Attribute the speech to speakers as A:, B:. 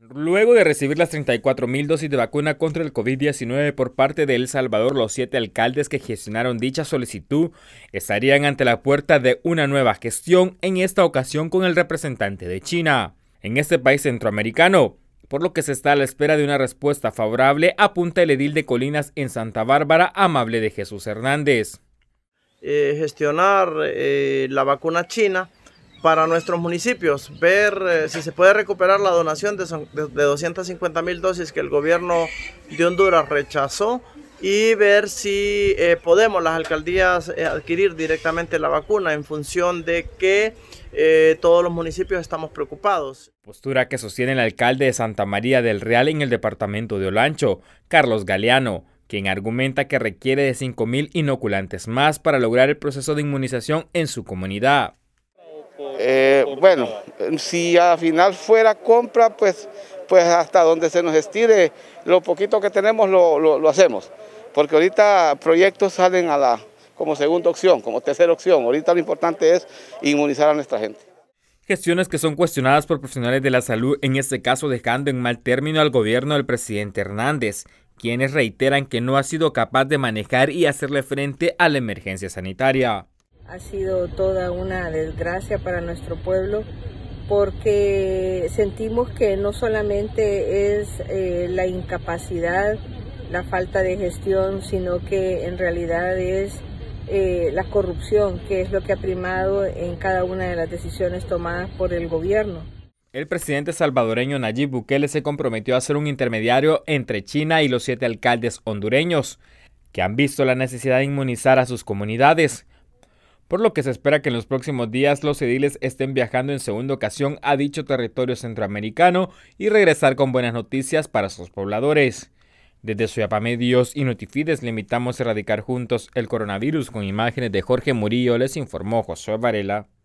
A: Luego de recibir las mil dosis de vacuna contra el COVID-19 por parte de El Salvador, los siete alcaldes que gestionaron dicha solicitud estarían ante la puerta de una nueva gestión, en esta ocasión con el representante de China, en este país centroamericano, por lo que se está a la espera de una respuesta favorable, apunta el edil de Colinas en Santa Bárbara, amable de Jesús Hernández.
B: Eh, gestionar eh, la vacuna china para nuestros municipios, ver eh, si se puede recuperar la donación de, 250 mil dosis que el gobierno de Honduras rechazó y ver si eh, podemos las alcaldías eh, adquirir directamente la vacuna en función de que todos los municipios estamos preocupados.
A: Postura que sostiene el alcalde de Santa María del Real en el departamento de Olancho, Carlos Galeano, quien argumenta que requiere de mil inoculantes más para lograr el proceso de inmunización en su comunidad.
C: Eh, bueno, si al final fuera compra, pues, pues hasta donde se nos estire, lo poquito que tenemos lo, hacemos. Porque ahorita proyectos salen a la, como segunda opción, como tercera opción. Ahorita lo importante es inmunizar a nuestra gente.
A: Gestiones que son cuestionadas por profesionales de la salud, en este caso dejando en mal término al gobierno del presidente Hernández, quienes reiteran que no ha sido capaz de manejar y hacerle frente a la emergencia sanitaria.
D: Ha sido toda una desgracia para nuestro pueblo porque sentimos que no solamente es eh, la incapacidad, la falta de gestión, sino que en realidad es eh, la corrupción, que es lo que ha primado en cada una de las decisiones tomadas por el gobierno.
A: El presidente salvadoreño Nayib Bukele se comprometió a ser un intermediario entre China y los siete alcaldes hondureños, que han visto la necesidad de inmunizar a sus comunidades por lo que se espera que en los próximos días los ediles estén viajando en segunda ocasión a dicho territorio centroamericano y regresar con buenas noticias para sus pobladores. Desde Suyapa Medios y Notifides limitamos a erradicar juntos el coronavirus con imágenes de Jorge Murillo, les informó José Varela.